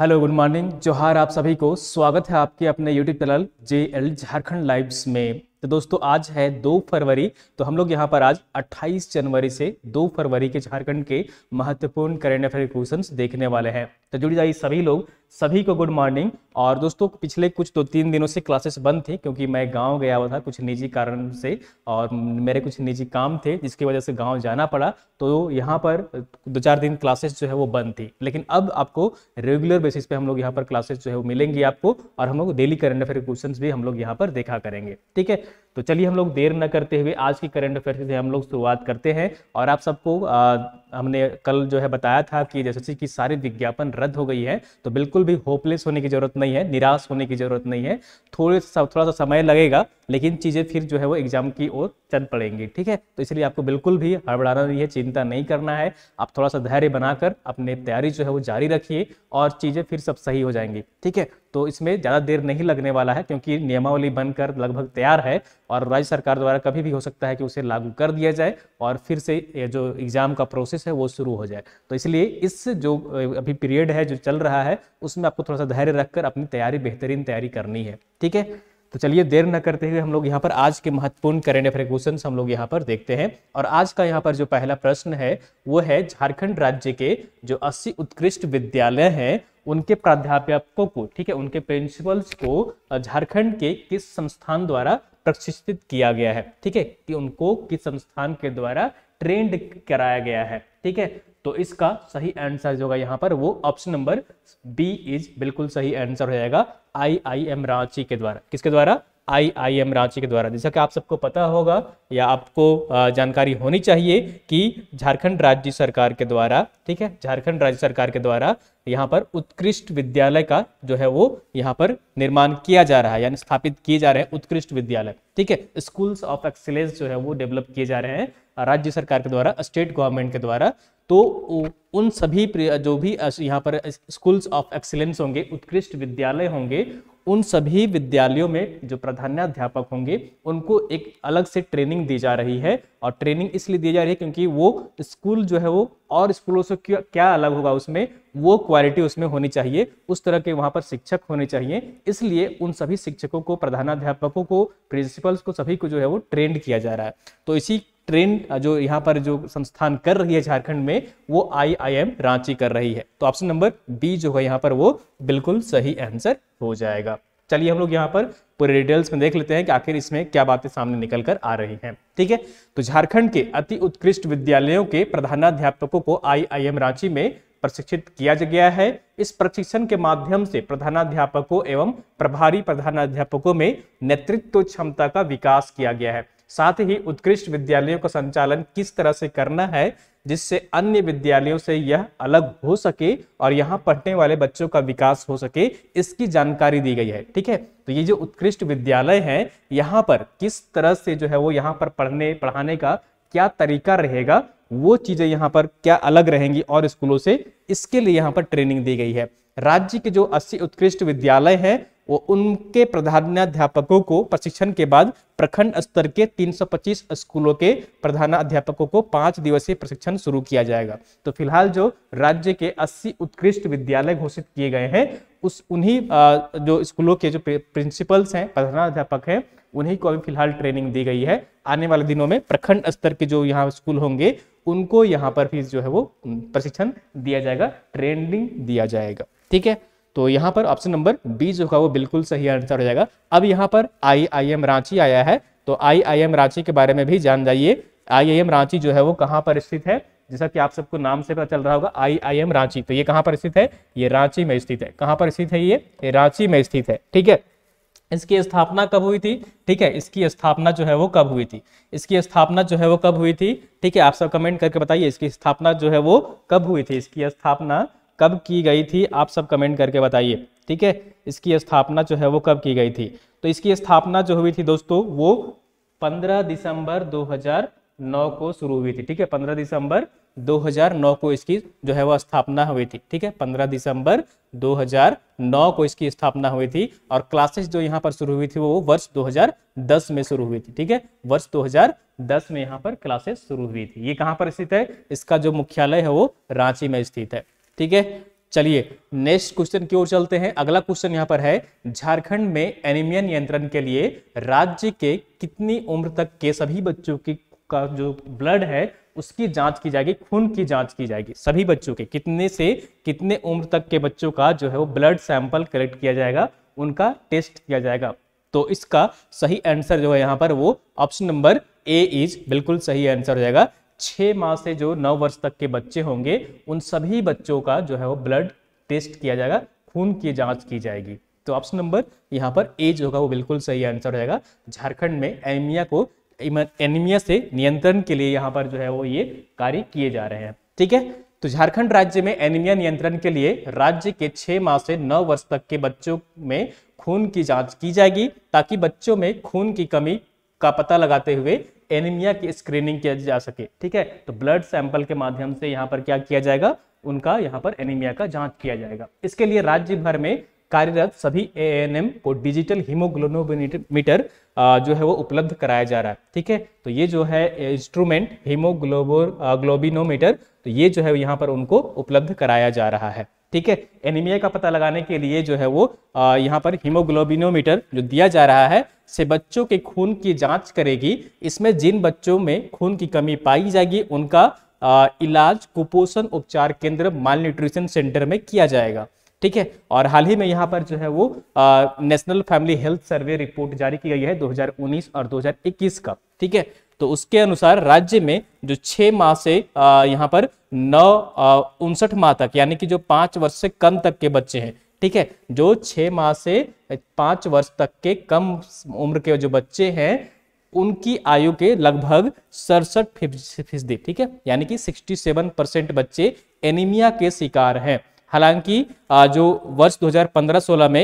hello good morning जोहार आप सभी को स्वागत है आपके अपने YouTube channel J L Jharkhand lives में तो दोस्तों आज है दो फरवरी तो हम लोग यहाँ पर आज 28 जनवरी से दो फरवरी के झारखंड के महत्वपूर्ण करेंट अफेयर क्वेश्चन देखने वाले हैं तो जुड़ जाइए सभी लोग सभी को गुड मॉर्निंग और दोस्तों पिछले कुछ दो तीन दिनों से क्लासेस बंद थे क्योंकि मैं गांव गया हुआ था कुछ निजी कारण से और मेरे कुछ निजी काम थे जिसकी वजह से गांव जाना पड़ा तो यहाँ पर दो चार दिन क्लासेस जो है वो बंद थी लेकिन अब आपको रेगुलर बेसिस पे हम लोग यहाँ पर क्लासेस जो है वो मिलेंगी आपको और हम लोग डेली करंट अफेयर क्वेश्चन भी हम लोग यहाँ पर देखा करेंगे ठीक है तो चलिए हम लोग देर न करते हुए आज की करंट अफेयर से हम लोग शुरुआत करते हैं और आप सबको हमने कल जो है बताया था कि जैसे कि सारी विज्ञापन रद्द हो गई है तो बिल्कुल भी होपलेस होने की ज़रूरत नहीं है निराश होने की ज़रूरत नहीं है थोड़े थोड़ा सा समय लगेगा लेकिन चीज़ें फिर जो है वो एग्जाम की ओर चल पड़ेंगी ठीक है तो इसलिए आपको बिल्कुल भी हड़बड़ाना नहीं है चिंता नहीं करना है आप थोड़ा सा धैर्य बनाकर अपनी तैयारी जो है वो जारी रखिए और चीज़ें फिर सब सही हो जाएंगी ठीक है तो इसमें ज़्यादा देर नहीं लगने वाला है क्योंकि नियमावली बनकर लगभग तैयार है और राज्य सरकार द्वारा कभी भी हो सकता है कि उसे लागू कर दिया जाए और फिर से जो एग्ज़ाम का प्रोसेस है वो शुरू हो जाए तो इसलिए इस जो अभी पीरियड है जो चल रहा है उसमें आपको थोड़ा सा धैर्य रखकर अपनी तैयारी बेहतरीन तैयारी करनी है ठीक है तो चलिए देर न करते हुए हम लोग यहाँ पर आज के महत्वपूर्ण करेंट अफेयर क्वेश्चन हम लोग यहाँ पर देखते हैं और आज का यहाँ पर जो पहला प्रश्न है वो है झारखंड राज्य के जो 80 उत्कृष्ट विद्यालय हैं उनके प्राध्यापकों को ठीक है उनके प्रिंसिपल्स को झारखंड के किस संस्थान द्वारा प्रशिक्षित किया गया है ठीक है कि उनको किस संस्थान के द्वारा ट्रेंड कराया गया है ठीक है तो इसका सही आंसर जो होगा यहाँ पर वो ऑप्शन नंबर बी इज बिल्कुल सही आंसर हो जाएगा आई आई एम रांची के द्वारा किसके द्वारा आई आई एम रांची के द्वारा जैसा कि आप सबको पता होगा या आपको जानकारी होनी चाहिए कि झारखंड राज्य सरकार के द्वारा ठीक है झारखंड राज्य सरकार के द्वारा यहाँ पर उत्कृष्ट विद्यालय का जो है वो यहाँ पर निर्माण किया जा रहा है यानी स्थापित किए जा रहे हैं उत्कृष्ट विद्यालय ठीक है स्कूल्स ऑफ एक्सीलेंस जो है वो डेवलप किए जा रहे हैं राज्य सरकार के द्वारा स्टेट गवर्नमेंट के द्वारा तो उन सभी जो भी यहाँ पर स्कूल्स ऑफ एक्सीलेंस होंगे उत्कृष्ट विद्यालय होंगे उन सभी विद्यालयों में जो प्रधानाध्यापक होंगे उनको एक अलग से ट्रेनिंग दी जा रही है और ट्रेनिंग इसलिए दी जा रही है क्योंकि वो स्कूल जो है वो और स्कूलों से क्या अलग होगा उसमें वो क्वालिटी उसमें होनी चाहिए उस तरह के वहाँ पर शिक्षक होने चाहिए इसलिए उन सभी शिक्षकों को प्रधानाध्यापकों को प्रिंसिपल्स को सभी को जो है वो ट्रेंड किया जा रहा है तो इसी ट्रेंड जो यहाँ पर जो संस्थान कर रही है झारखंड में वो आई आई एम रांची कर रही है तो ऑप्शन नंबर बी जो है यहाँ पर वो बिल्कुल सही आंसर हो जाएगा चलिए हम लोग यहाँ पर पूरे डिटेल्स में देख लेते हैं कि आखिर इसमें क्या बातें सामने निकल कर आ रही हैं ठीक है तो झारखंड के अति उत्कृष्ट विद्यालयों के प्रधानाध्यापकों को आई आई एम रांची में प्रशिक्षित किया गया है इस प्रशिक्षण के माध्यम से प्रधानाध्यापकों एवं प्रभारी प्रधानाध्यापकों में नेतृत्व क्षमता का विकास किया गया है साथ ही उत्कृष्ट विद्यालयों का संचालन किस तरह से करना है जिससे अन्य विद्यालयों से यह अलग हो सके और यहाँ पढ़ने वाले बच्चों का विकास हो सके इसकी जानकारी दी गई है ठीक है तो ये जो उत्कृष्ट विद्यालय है यहाँ पर किस तरह से जो है वो यहाँ पर पढ़ने पढ़ाने का क्या तरीका रहेगा वो चीज़ें यहाँ पर क्या अलग रहेंगी और स्कूलों से इसके लिए यहाँ पर ट्रेनिंग दी गई है राज्य के जो 80 उत्कृष्ट विद्यालय हैं वो उनके प्रधानाध्यापकों को प्रशिक्षण के बाद प्रखंड स्तर के 325 स्कूलों के प्रधानाध्यापकों को पाँच दिवसीय प्रशिक्षण शुरू किया जाएगा तो फिलहाल जो राज्य के 80 उत्कृष्ट विद्यालय घोषित किए गए हैं उस उन्हीं जो स्कूलों के जो प्रिंसिपल्स हैं प्रधानाध्यापक हैं उन्हीं को अभी फिलहाल ट्रेनिंग दी गई है आने वाले दिनों में प्रखंड स्तर के जो यहाँ स्कूल होंगे उनको यहाँ पर भी जो है वो प्रशिक्षण दिया जाएगा ट्रेनिंग दिया जाएगा ठीक है तो यहाँ पर ऑप्शन नंबर बी जो होगा वो बिल्कुल सही आंसर हो जाएगा अब यहाँ पर आई आई एम रांची आया है तो आई आई एम रांची के बारे में भी जान जाइए आई आई एम रांची जो है वो कहाँ पर स्थित है जैसा कि आप सबको नाम से पता चल रहा होगा आई आई एम रांची तो ये कहाँ पर स्थित है ये रांची में स्थित है कहाँ पर स्थित है ये रांची में स्थित है ठीक है इसकी स्थापना कब हुई थी ठीक है इसकी स्थापना जो है वो कब हुई थी इसकी स्थापना जो है वो कब हुई थी ठीक है आप सब कमेंट करके बताइए इसकी स्थापना जो है वो कब हुई थी इसकी स्थापना कब की गई थी आप सब कमेंट करके बताइए ठीक है इसकी स्थापना जो है वो कब की गई थी तो इसकी स्थापना जो हुई थी दोस्तों वो 15 दिसंबर 2009 को शुरू हुई थी ठीक है 15 दिसंबर 2009 को इसकी जो है वो स्थापना हुई थी ठीक है 15 दिसंबर 2009 को इसकी स्थापना हुई थी और क्लासेस जो यहाँ पर शुरू हुई थी वो वर्ष 2010 में शुरू हुई थी ठीक है वर्ष 2010 में यहाँ पर क्लासेस शुरू हुई थी ये कहाँ पर स्थित है इसका जो मुख्यालय है वो रांची में स्थित है ठीक है चलिए नेक्स्ट क्वेश्चन की ओर चलते हैं अगला क्वेश्चन यहाँ पर है झारखंड में एनीमिया नियंत्रण के लिए राज्य के कितनी उम्र तक के सभी बच्चों की का जो ब्लड है उसकी जांच की जाएगी खून की जांच की जाएगी सभी बच्चों के कितने से कितने उम्र तक के बच्चों का जो है वो ब्लड सैंपल कलेक्ट किया जाएगा उनका टेस्ट किया जाएगा तो इसका सही आंसर जो है यहाँ पर वो ऑप्शन नंबर ए इज बिल्कुल सही आंसर हो जाएगा छः माह से जो नौ वर्ष तक के बच्चे होंगे उन सभी बच्चों का जो है वो ब्लड टेस्ट किया जाएगा खून की जांच की जाएगी तो ऑप्शन नंबर यहाँ पर ए जो होगा वो बिल्कुल सही आंसर रहेगा झारखंड में एनीमिया को एनीमिया से नियंत्रण के लिए यहाँ पर जो है वो ये कार्य किए जा रहे हैं ठीक है तो झारखंड राज्य में एनीमिया नियंत्रण के लिए राज्य के छः माह से नौ वर्ष तक के बच्चों में खून की जांच की जाएगी ताकि बच्चों में खून की कमी का पता लगाते हुए एनीमिया की स्क्रीनिंग किया जा सके ठीक है तो ब्लड सैंपल के माध्यम से यहाँ पर क्या किया जाएगा उनका यहाँ पर एनीमिया का जांच किया जाएगा इसके लिए राज्य भर में कार्यरत सभी ए को डिजिटल हीमोग्लोबोमीटर जो है वो उपलब्ध कराया जा रहा है ठीक है तो ये जो है इंस्ट्रूमेंट हीमोग्लोबो ग्लोबिनोमीटर तो ये जो है यहाँ पर उनको उपलब्ध कराया जा रहा है ठीक है एनीमिया का पता लगाने के लिए जो है वो यहाँ पर हीमोग्लोबिनोमीटर जो दिया जा रहा है से बच्चों के खून की जांच करेगी इसमें जिन बच्चों में खून की कमी पाई जाएगी उनका आ, इलाज कुपोषण उपचार केंद्र माल न्यूट्रिशन सेंटर में किया जाएगा ठीक है और हाल ही में यहाँ पर जो है वो national family health survey report जारी की गई है 2019 और 2021 का ठीक है तो उसके अनुसार राज्य में जो छह माह से यहाँ पर नौ उनसठ माह तक यानी कि जो पांच वर्ष से कम तक के बच्चे हैं ठीक है जो छह माह से पांच वर्ष तक के कम उम्र के जो बच्चे हैं उनकी आयु के लगभग सड़सठ फीसदी ठीक है यानी कि 67 परसेंट बच्चे एनीमिया के शिकार हैं हालांकि जो वर्ष 2015-16 में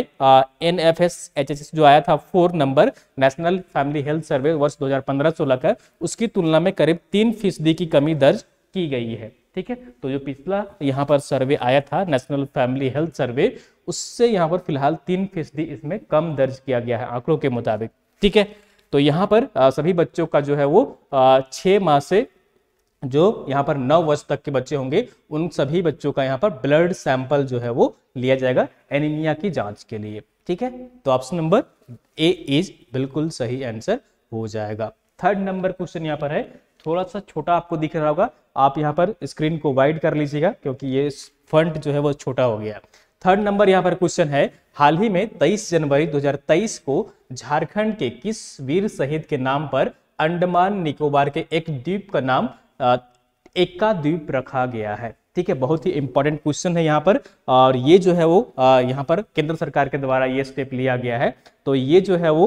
एन एफ जो आया था four number national family health survey वर्ष 2015-16 का उसकी तुलना में करीब तीन फीसदी की कमी दर्ज की गई है ठीक है तो जो पिछला यहाँ पर सर्वे आया था नेशनल फैमिली हेल्थ सर्वे उससे यहाँ पर फिलहाल तीन फीसदी इसमें कम दर्ज किया गया है आंकड़ों के मुताबिक ठीक है तो यहाँ पर सभी बच्चों का जो है वो छः माह से जो यहाँ पर नौ वर्ष तक के बच्चे होंगे उन सभी बच्चों का यहाँ पर ब्लड सैंपल जो है वो लिया जाएगा एनीमिया की जांच के लिए ठीक है तो ऑप्शन नंबर ए इज बिल्कुल सही आंसर हो जाएगा थर्ड नंबर क्वेश्चन यहाँ पर है थोड़ा सा छोटा आपको दिख रहा होगा आप यहाँ पर स्क्रीन को वाइड कर लीजिएगा क्योंकि ये फंट जो है वो छोटा हो गया थर्ड नंबर यहाँ पर क्वेश्चन है हाल ही में 23 जनवरी 2023 को झारखंड के किस वीर शहीद के नाम पर अंडमान निकोबार के एक द्वीप का नाम एक द्वीप रखा गया है ठीक है बहुत ही इंपॉर्टेंट क्वेश्चन है यहाँ पर और ये जो है वो यहाँ पर केंद्र सरकार के द्वारा ये स्टेप लिया गया है तो ये जो है वो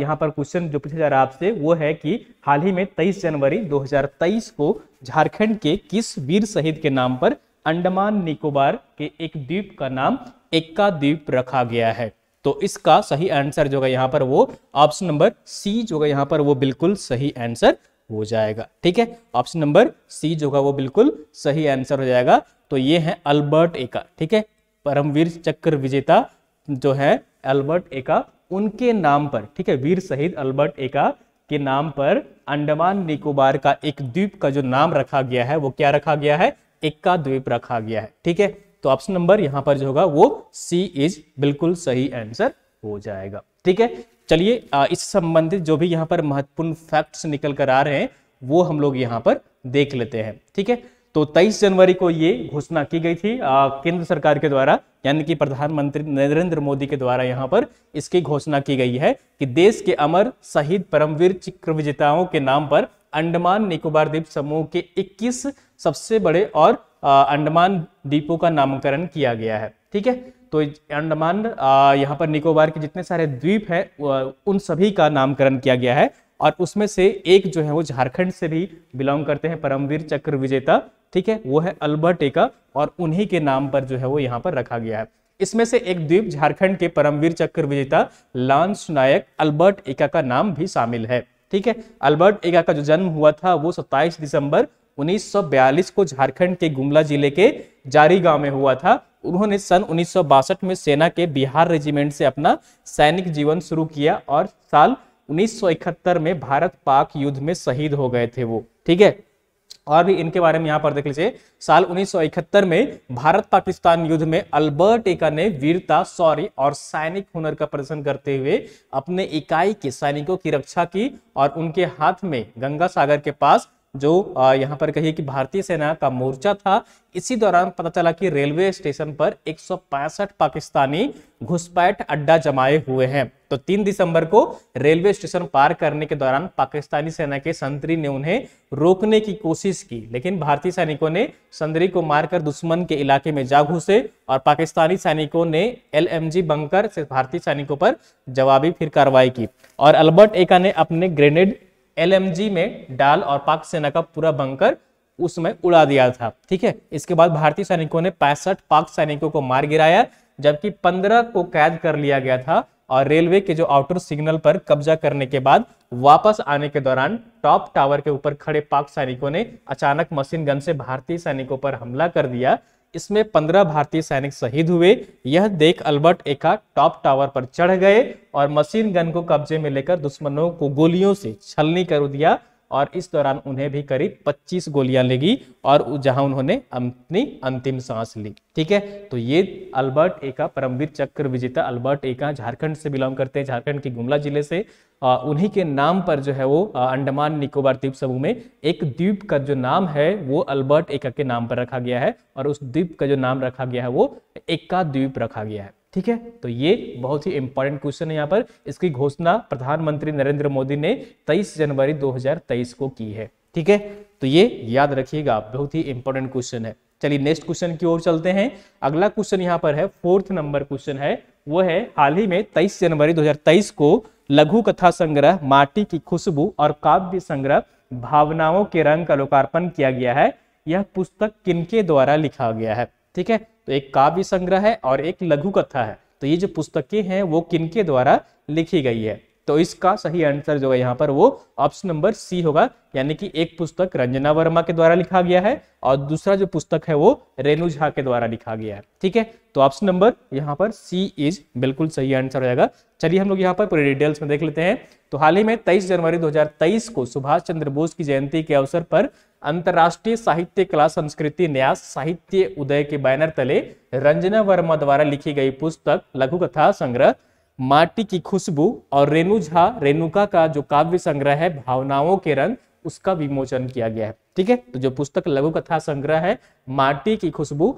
यहाँ पर क्वेश्चन जो पूछा जा रहा है आपसे वो है कि हाल ही में 23 जनवरी 2023 को झारखंड के किस वीर शहीद के नाम पर अंडमान निकोबार के एक द्वीप का नाम एक्का द्वीप रखा गया है तो इसका सही आंसर जो है यहाँ पर वो ऑप्शन नंबर सी जो है यहाँ पर वो बिल्कुल सही आंसर हो जाएगा ठीक है ऑप्शन नंबर सी जो होगा वो बिल्कुल सही आंसर हो जाएगा तो ये है अल्बर्ट एका ठीक है परमवीर चक्र विजेता जो है अल्बर्ट एका उनके नाम पर ठीक है वीर शहीद अल्बर्ट एका के नाम पर अंडमान निकोबार का एक द्वीप का जो नाम रखा गया है वो क्या रखा गया है इक्का द्वीप रखा गया है ठीक है तो ऑप्शन नंबर यहां पर जो होगा वो सी इज बिल्कुल सही आंसर हो जाएगा ठीक है चलिए इस संबंधित जो भी यहाँ पर महत्वपूर्ण फैक्ट्स निकल कर आ रहे हैं वो हम लोग यहाँ पर देख लेते हैं ठीक है तो 23 जनवरी को ये घोषणा की गई थी आ, केंद्र सरकार के द्वारा यानी कि प्रधानमंत्री नरेंद्र मोदी के द्वारा यहाँ पर इसकी घोषणा की गई है कि देश के अमर शहीद परमवीर चक्र विजेताओं के नाम पर अंडमान निकोबार द्वीप समूह के 21 सबसे बड़े और आ, अंडमान द्वीपों का नामकरण किया गया है ठीक है तो अंडमान यहाँ पर निकोबार के जितने सारे द्वीप हैं उन सभी का नामकरण किया गया है और उसमें से एक जो है वो झारखंड से भी बिलोंग करते हैं परमवीर चक्र विजेता ठीक है वो है अल्बर्ट एका और उन्हीं के नाम पर जो है वो यहाँ पर रखा गया है इसमें से एक द्वीप झारखंड के परमवीर चक्र विजेता लांस नायक अल्बर्ट एका का नाम भी शामिल है ठीक है अल्बर्ट एका का जो जन्म हुआ था वो सत्ताईस दिसंबर 1942 को झारखंड के गुमला जिले के जारी गांव में हुआ था उन्होंने सन उन्नीस में सेना के बिहार रेजिमेंट से अपना सैनिक जीवन शुरू किया और साल 1971 में भारत पाक युद्ध में शहीद हो गए थे वो ठीक है और भी इनके बारे में यहाँ पर देख लीजिए साल 1971 में भारत पाकिस्तान युद्ध में अल्बर्ट एका ने वीरता सॉरी और सैनिक हुनर का प्रदर्शन करते हुए अपने इकाई के सैनिकों की रक्षा की और उनके हाथ में गंगा सागर के पास जो यहाँ पर कहिए कि भारतीय सेना का मोर्चा था इसी दौरान पता चला कि रेलवे स्टेशन पर एक पाकिस्तानी घुसपैठ अड्डा जमाए हुए हैं तो 3 दिसंबर को रेलवे स्टेशन पार करने के दौरान पाकिस्तानी सेना के संतरी ने उन्हें रोकने की कोशिश की लेकिन भारतीय सैनिकों ने संतरी को मारकर दुश्मन के इलाके में जा घुसे और पाकिस्तानी सैनिकों ने जी बंकर से भारतीय सैनिकों पर जवाबी फिर कार्रवाई की और अल्बर्ट एका ने अपने ग्रेनेड एलएमजी में डाल और पाक सेना का पूरा बंकर उसमें उड़ा दिया था ठीक है इसके बाद भारतीय सैनिकों ने पैंसठ पाक सैनिकों को मार गिराया जबकि पंद्रह को कैद कर लिया गया था और रेलवे के जो आउटर सिग्नल पर कब्जा करने के बाद वापस आने के दौरान टॉप टावर के ऊपर खड़े पाक सैनिकों ने अचानक मशीन गन से भारतीय सैनिकों पर हमला कर दिया इसमें पंद्रह भारतीय सैनिक शहीद हुए यह देख अल्बर्ट एका टॉप टावर पर चढ़ गए और मशीन गन को कब्जे में लेकर दुश्मनों को गोलियों से छलनी कर दिया और इस दौरान उन्हें भी करीब 25 गोलियां लगी और जहां उन्होंने अपनी अंतिम सांस ली ठीक है तो ये अल्बर्ट एका परमवीर चक्र विजेता अल्बर्ट एका झारखंड से बिलोंग करते हैं झारखंड के गुमला जिले से उन्हीं के नाम पर जो है वो अंडमान निकोबार द्वीप समूह में एक द्वीप का जो नाम है वो अल्बर्ट एका के नाम पर रखा गया है और उस द्वीप का जो नाम रखा गया है वो एका द्वीप रखा गया है ठीक है तो ये बहुत ही इंपॉर्टेंट क्वेश्चन है यहाँ पर इसकी घोषणा प्रधानमंत्री नरेंद्र मोदी ने 23 जनवरी 2023 को की है ठीक है तो ये याद रखिएगा बहुत ही इंपॉर्टेंट क्वेश्चन है चलिए नेक्स्ट क्वेश्चन की ओर चलते हैं अगला क्वेश्चन यहाँ पर है फोर्थ नंबर क्वेश्चन है वो है हाल ही में 23 जनवरी 2023 को लघु कथा संग्रह माटी की खुशबू और काव्य संग्रह भावनाओं के रंग का लोकार्पण किया गया है यह पुस्तक किनके द्वारा लिखा गया है ठीक है तो एक काव्य संग्रह है और एक लघु कथा है तो ये जो पुस्तकें हैं वो किनके द्वारा लिखी गई है तो इसका सही आंसर जो है यहाँ पर वो ऑप्शन नंबर सी होगा यानी कि एक पुस्तक रंजना वर्मा के द्वारा लिखा गया है और दूसरा जो पुस्तक है वो रेणु झा के द्वारा लिखा गया है ठीक है तो ऑप्शन नंबर यहाँ पर सी इज बिल्कुल सही आंसर हो जाएगा चलिए हम लोग यहाँ पर पूरे डिटेल्स में देख लेते हैं तो हाल ही में तेईस जनवरी दो को सुभाष चंद्र बोस की जयंती के अवसर पर अंतर्राष्ट्रीय साहित्य कला संस्कृति न्यास साहित्य उदय के बैनर तले रंजना वर्मा द्वारा लिखी गई पुस्तक लघु कथा संग्रह माटी की खुशबू और रेणु झा रेणुका का जो काव्य संग्रह है भावनाओं के रंग उसका विमोचन किया गया है ठीक है तो जो पुस्तक लघु कथा संग्रह है माटी की खुशबू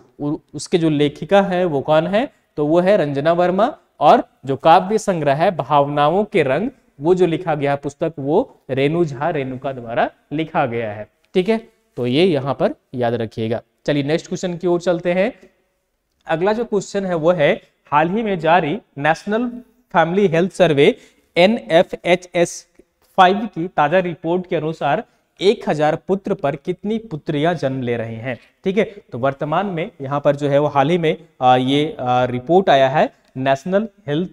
उसके जो लेखिका है वो कौन है तो वो है रंजना वर्मा और जो काव्य संग्रह है भावनाओं के रंग वो जो लिखा गया पुस्तक वो रेणु झा रेणुका द्वारा लिखा गया है ठीक है तो ये यहाँ पर याद रखिएगा चलिए नेक्स्ट क्वेश्चन की ओर चलते हैं अगला जो क्वेश्चन है वो है हाल ही में जारी national family health survey N F H S five की ताजा रिपोर्ट के अनुसार एक हजार पुत्र पर कितनी पुत्रियां जन्म ले रहे हैं ठीक है तो वर्तमान में यहाँ पर जो है वो हाल ही में आ, ये आ, रिपोर्ट आया है national health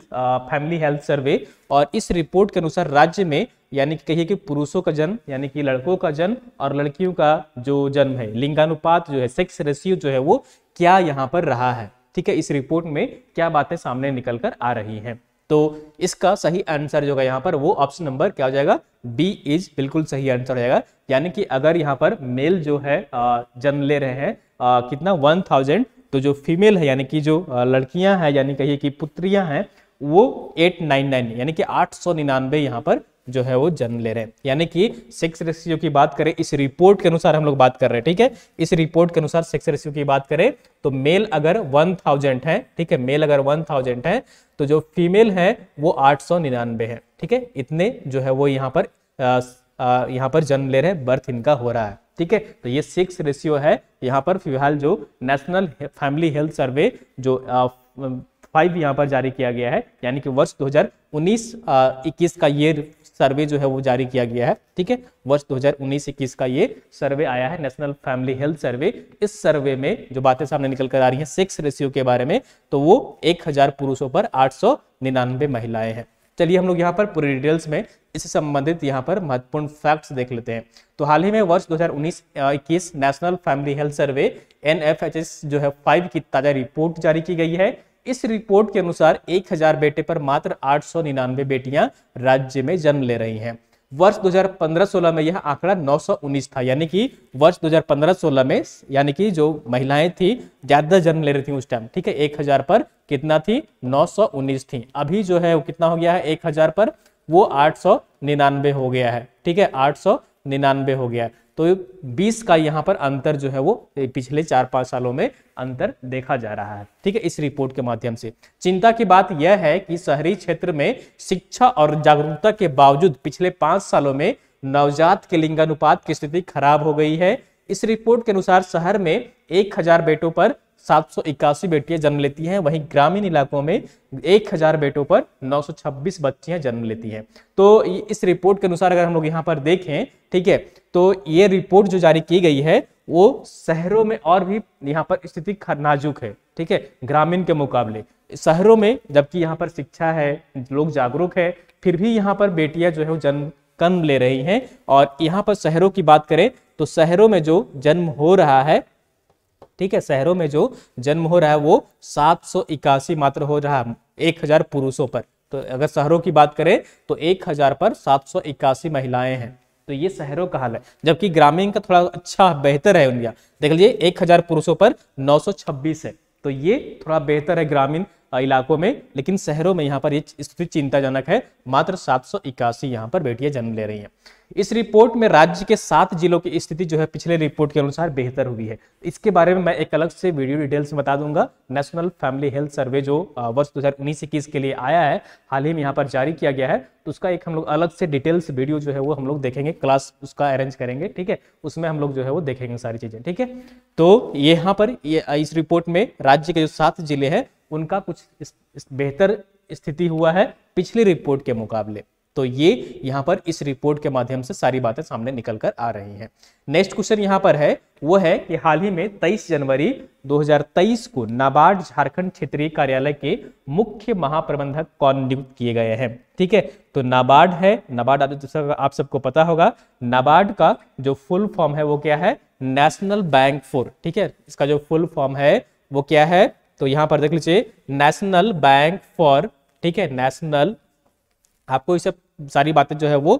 family health survey और इस रिपोर्ट के अनुसार राज्य में यानी कि कहिए कि पुरुषों का जन्म यानी कि लड़कों का जन्म और लड़कियों का जो जन्म है लिंगानुपात जो है सेक्स रेशियो जो है वो क्या यहाँ पर रहा है ठीक है इस रिपोर्ट में क्या बातें सामने निकल कर आ रही हैं तो इसका सही आंसर जो है यहाँ पर वो ऑप्शन नंबर क्या हो जाएगा बी इज बिल्कुल सही आंसर हो जाएगा यानी कि अगर यहाँ पर मेल जो है जन्म ले रहे हैं कितना वन थाउजेंड तो जो फीमेल है यानी कि जो लड़कियां हैं यानी कहिए कि पुत्रियां हैं वो एट नाइन नाइन यानी कि आठ सौ निन्यानवे यहाँ पर जो है वो जन्म ले रहे हैं यानी कि सेक्स रेशियो की बात करें इस रिपोर्ट के अनुसार हम लोग बात कर रहे हैं ठीक है इस रिपोर्ट के अनुसार सेक्स रेशियो की बात करें तो मेल अगर 1000 है ठीक है मेल अगर 1000 है तो जो फीमेल है वो आठ सौ निन्यानबे है ठीक है इतने जो है वो यहाँ पर यहाँ पर जन्म ले रहे हैं बर्थ इनका हो रहा है ठीक है तो ये सिक्स रेशियो है यहाँ पर फिलहाल जो नेशनल फैमिली हेल्थ सर्वे जो फाइव यहाँ पर जारी किया गया है यानी कि वर्ष 2019 21 का ये सर्वे जो है वो जारी किया गया है ठीक है वर्ष 2019 हजार का ये सर्वे आया है नेशनल फैमिली हेल्थ सर्वे इस सर्वे में जो बातें सामने निकल कर आ रही हैं सेक्स रेशियो के बारे में तो वो 1000 पुरुषों पर आठ महिलाएं हैं चलिए हम लोग यहाँ पर पूरी डिटेल्स में इससे संबंधित यहाँ पर महत्वपूर्ण फैक्ट्स देख लेते हैं तो हाल ही में वर्ष 2019-21 national family health survey N जो है फाइव की ताजा रिपोर्ट जारी की गई है इस रिपोर्ट के अनुसार 1000 बेटे पर मात्र 899 बेटियां राज्य में जन्म ले रही हैं वर्ष 2015-16 में यह आंकड़ा 919 था यानी कि वर्ष 2015-16 में यानी कि जो महिलाएं थी ज्यादा जन्म ले रही थी उस टाइम ठीक है 1000 पर कितना थी 919 थी अभी जो है वो कितना हो गया है 1000 पर वो आठ हो गया है ठीक है आठ हो गया है तो 20 का यहाँ पर अंतर जो है वो पिछले चार पाँच सालों में अंतर देखा जा रहा है ठीक है इस रिपोर्ट के माध्यम से चिंता की बात यह है कि शहरी क्षेत्र में शिक्षा और जागरूकता के बावजूद पिछले पाँच सालों में नवजात के लिंगानुपात की स्थिति खराब हो गई है इस रिपोर्ट के अनुसार शहर में एक हजार बेटों पर सात सौ इक्यासी बेटियां जन्म लेती हैं वहीं ग्रामीण इलाकों में एक हजार बेटों पर 926 बच्चियां जन्म लेती हैं तो इस रिपोर्ट के अनुसार अगर हम लोग यहाँ पर देखें ठीक है तो ये रिपोर्ट जो जारी की गई है वो शहरों में और भी यहाँ पर स्थिति नाजुक है ठीक है ग्रामीण के मुकाबले शहरों में जबकि यहाँ पर शिक्षा है लोग जागरूक है फिर भी यहाँ पर बेटियां जो है वो जन्म कम ले रही हैं और यहाँ पर शहरों की बात करें तो शहरों में जो जन्म हो रहा है ठीक है शहरों में जो जन्म हो रहा है वो सात मात्र हो रहा है एक हजार पुरुषों पर तो अगर शहरों की बात करें तो एक हजार पर सात महिलाएं हैं तो ये शहरों का हाल है जबकि ग्रामीण का थोड़ा अच्छा बेहतर है इंडिया देख लीजिए एक हजार पुरुषों पर 926 है तो ये थोड़ा बेहतर है ग्रामीण इलाकों में लेकिन शहरों में यहाँ पर ये स्थिति चिंताजनक है मात्र सात सौ इक्यासी यहाँ पर बेटियां जन्म ले रही है इस रिपोर्ट में राज्य के सात जिलों की स्थिति जो है पिछले रिपोर्ट के अनुसार बेहतर हुई है इसके बारे में मैं एक अलग से वीडियो डिटेल्स बता दूंगा नेशनल फैमिली हेल्थ सर्वे जो वर्ष दो हजार उन्नीस इक्कीस के लिए आया है हाल ही में यहाँ पर जारी किया गया है तो उसका एक हम लोग अलग से डिटेल्स वीडियो जो है वो हम लोग देखेंगे क्लास उसका अरेंज करेंगे ठीक है उसमें हम लोग जो है वो देखेंगे सारी चीजें ठीक है तो यहाँ पर ये इस रिपोर्ट में राज्य के जो सात जिले हैं उनका कुछ बेहतर स्थिति हुआ है पिछली रिपोर्ट के मुकाबले तो ये यहां पर इस रिपोर्ट के माध्यम से सारी बातें सामने निकल कर आ रही हैं नेक्स्ट क्वेश्चन यहां पर है वो है कि हाल ही में 23 जनवरी 2023 को नाबार्ड झारखंड क्षेत्रीय कार्यालय के मुख्य महाप्रबंधक कौन नियुक्त किए गए हैं ठीक है तो नाबार्ड है नाबार्ड आप आप सबको पता होगा नाबार्ड का जो फुल फॉर्म है वो क्या है नेशनल बैंक फॉर ठीक है इसका जो फुल फॉर्म है वो क्या है तो यहां पर देख लीजिए नेशनल बैंक फॉर ठीक है नेशनल आपको ये सब सारी बातें जो है वो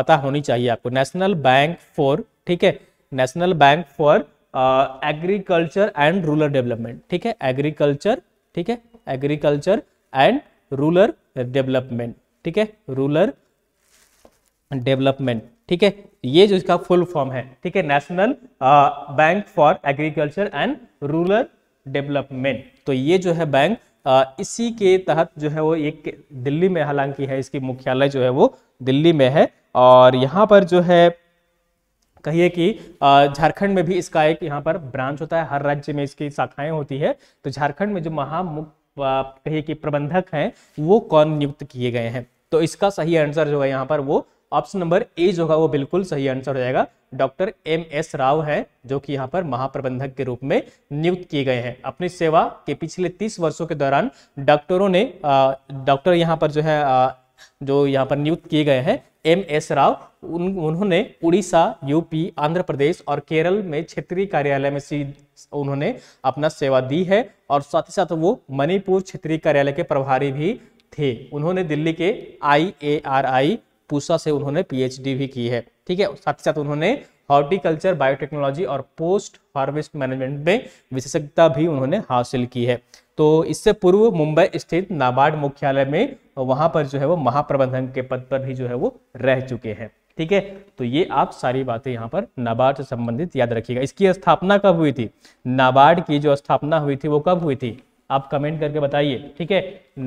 पता होनी चाहिए आपको नेशनल बैंक फॉर ठीक है national bank for agriculture and rural development ठीक है एग्रीकल्चर ठीक है एग्रीकल्चर एंड रूरल डेवलपमेंट ठीक है रूरल डेवलपमेंट ठीक है ये जो इसका फुल फॉर्म है ठीक है national bank for agriculture and rural development तो ये जो है बैंक इसी के तहत जो है वो एक दिल्ली में हालांकि है इसकी मुख्यालय जो है वो दिल्ली में है और यहाँ पर जो है कहिए कि झारखंड में भी इसका एक यहाँ पर ब्रांच होता है हर राज्य में इसकी शाखाएं होती है तो झारखंड में जो महामुख कहिए कि प्रबंधक हैं वो कौन नियुक्त किए गए हैं तो इसका सही आंसर जो है यहाँ पर वो ऑप्शन नंबर ए जो होगा वो बिल्कुल सही आंसर हो जाएगा डॉक्टर एम एस राव है जो कि यहाँ पर महाप्रबंधक के रूप में नियुक्त किए गए हैं अपनी सेवा के पिछले तीस वर्षों के दौरान डॉक्टरों ने डॉक्टर यहाँ पर जो है आ, जो यहाँ पर नियुक्त किए गए हैं एम एस राव उन, उन्होंने उड़ीसा यूपी आंध्र प्रदेश और केरल में क्षेत्रीय कार्यालय में सी उन्होंने अपना सेवा दी है और साथ ही साथ वो मणिपुर क्षेत्रीय कार्यालय के प्रभारी भी थे उन्होंने दिल्ली के आई ए आर आई पूसा से उन्होंने पीएचडी भी की है ठीक है साथ ही साथ उन्होंने हॉर्टिकल्चर बायोटेक्नोलॉजी और पोस्ट हार्वेस्ट मैनेजमेंट में विशेषज्ञता भी उन्होंने हासिल की है तो इससे पूर्व मुंबई स्थित नाबार्ड मुख्यालय में वहां पर जो है वो महाप्रबंधक के पद पर भी जो है वो रह चुके हैं ठीक है तो ये आप सारी बातें यहाँ पर नाबार्ड से संबंधित याद रखिएगा इसकी स्थापना कब हुई थी नाबार्ड की जो स्थापना हुई थी वो कब हुई थी आप कमेंट करके बताइए ठीक है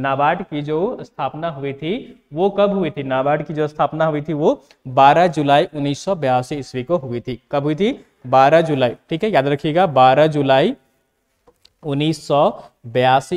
नाबार्ड की जो स्थापना हुई थी वो कब हुई थी नाबार्ड की जो स्थापना हुई थी वो 12 जुलाई उन्नीस ईस्वी को हुई थी कब हुई थी 12 जुलाई ठीक है याद रखिएगा 12 जुलाई उन्नीस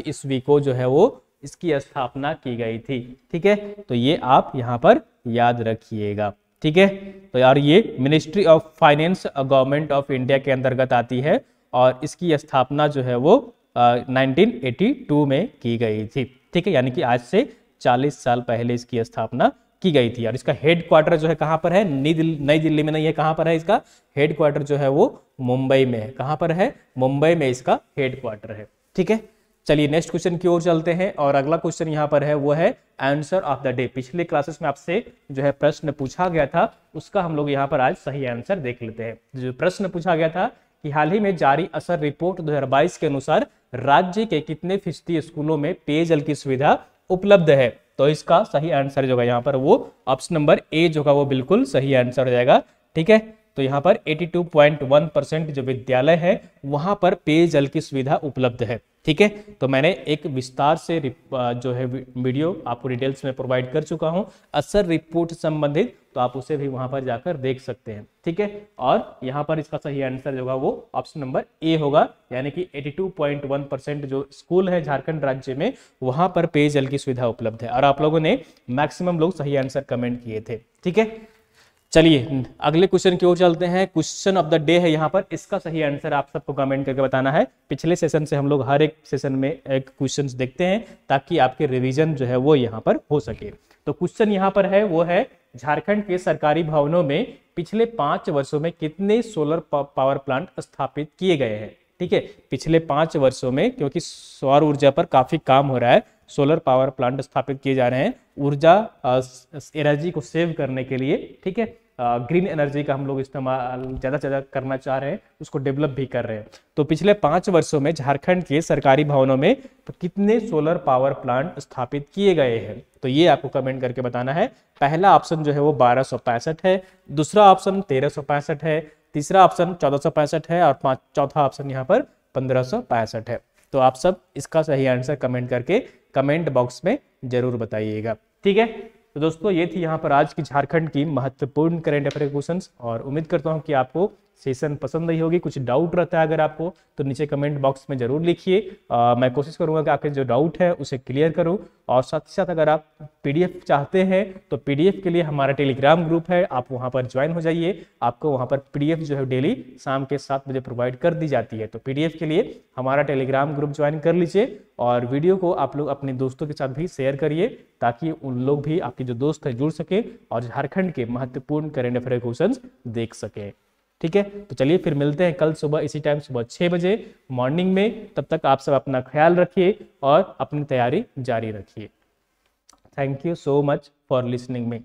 ईस्वी को जो है वो इसकी स्थापना की गई थी ठीक है तो ये आप यहाँ पर याद रखिएगा ठीक है तो यार ये ministry of finance government of India के अंतर्गत आती है और इसकी स्थापना जो है वो 1982 में की गई थी ठीक है यानी कि आज से 40 साल पहले इसकी स्थापना की गई थी और इसका हेडक्वार्टर जो है कहाँ पर है नई दिल्ली नई दिल्ली में नहीं है कहाँ पर है इसका हेडक्वार्टर जो है वो मुंबई में है कहाँ पर है मुंबई में इसका हेडक्वार्टर है ठीक है चलिए नेक्स्ट क्वेश्चन की ओर चलते हैं और अगला क्वेश्चन यहाँ पर है वो है आंसर ऑफ द डे पिछले क्लासेस में आपसे जो है प्रश्न पूछा गया था उसका हम लोग यहाँ पर आज सही आंसर देख लेते हैं जो प्रश्न पूछा गया था कि हाल ही में जारी असर रिपोर्ट 2022 के अनुसार राज्य के कितने फीसदी स्कूलों में पेयजल की सुविधा उपलब्ध है तो इसका सही आंसर जो है यहाँ पर वो ऑप्शन नंबर ए जो होगा वो बिल्कुल सही आंसर हो जाएगा ठीक है तो यहाँ पर 82.1 परसेंट जो विद्यालय है वहां पर पेयजल की सुविधा उपलब्ध है ठीक है तो मैंने एक विस्तार से जो है वीडियो आपको डिटेल्स में प्रोवाइड कर चुका हूँ असर रिपोर्ट संबंधित तो आप उसे भी वहां पर जाकर देख सकते हैं ठीक है और यहाँ पर इसका सही आंसर जो होगा वो ऑप्शन नंबर ए होगा यानी कि 82.1 परसेंट जो स्कूल है झारखंड राज्य में वहां पर पेयजल की सुविधा उपलब्ध है और आप लोगों ने मैक्सिमम लोग सही आंसर कमेंट किए थे ठीक है चलिए अगले क्वेश्चन की ओर चलते हैं क्वेश्चन ऑफ द डे है यहाँ पर इसका सही आंसर आप सबको कमेंट करके बताना है पिछले सेशन से हम लोग हर एक सेशन में एक क्वेश्चन देखते हैं ताकि आपके रिविजन जो है वो यहाँ पर हो सके तो क्वेश्चन यहाँ पर है वो है झारखंड के सरकारी भवनों में पिछले पांच वर्षों में कितने सोलर पावर प्लांट स्थापित किए गए हैं ठीक है पिछले पांच वर्षों में क्योंकि सौर ऊर्जा पर काफी काम हो रहा है सोलर पावर प्लांट स्थापित किए जा रहे हैं ऊर्जा एनर्जी को सेव करने के लिए ठीक है ग्रीन एनर्जी का हम लोग इस्तेमाल ज़्यादा से ज़्यादा करना चाह रहे हैं उसको डेवलप भी कर रहे हैं तो पिछले पाँच वर्षों में झारखंड के सरकारी भवनों में कितने सोलर पावर प्लांट स्थापित किए गए हैं तो ये आपको कमेंट करके बताना है पहला ऑप्शन जो है वो बारह है दूसरा ऑप्शन तेरह है तीसरा ऑप्शन चौदह है और पाँच चौथा ऑप्शन यहाँ पर पंद्रह है तो आप सब इसका सही आंसर कमेंट करके कमेंट बॉक्स में जरूर बताइएगा ठीक है तो दोस्तों ये थी यहाँ पर आज की झारखंड की महत्वपूर्ण करेंट अफेयर क्वेश्चन और उम्मीद करता हूँ कि आपको सेशन पसंद आई होगी कुछ डाउट रहता है अगर आपको तो नीचे कमेंट बॉक्स में ज़रूर लिखिए मैं कोशिश करूंगा कि आपके जो डाउट है उसे क्लियर करूँ और साथ ही साथ अगर आप पीडीएफ चाहते हैं तो पीडीएफ के लिए हमारा टेलीग्राम ग्रुप है आप वहाँ पर ज्वाइन हो जाइए आपको वहाँ पर पीडीएफ जो है डेली शाम के सात बजे प्रोवाइड कर दी जाती है तो पीडीएफ के लिए हमारा टेलीग्राम ग्रुप ज्वाइन कर लीजिए और वीडियो को आप लोग अपने दोस्तों के साथ भी शेयर करिए ताकि उन लोग भी आपके जो दोस्त हैं जुड़ सकें और झारखंड के महत्वपूर्ण करेंट अफेयर क्वेश्चन देख सकें ठीक है तो चलिए फिर मिलते हैं कल सुबह इसी टाइम सुबह छह बजे मॉर्निंग में तब तक आप सब अपना ख्याल रखिए और अपनी तैयारी जारी रखिए thank you so much for listening me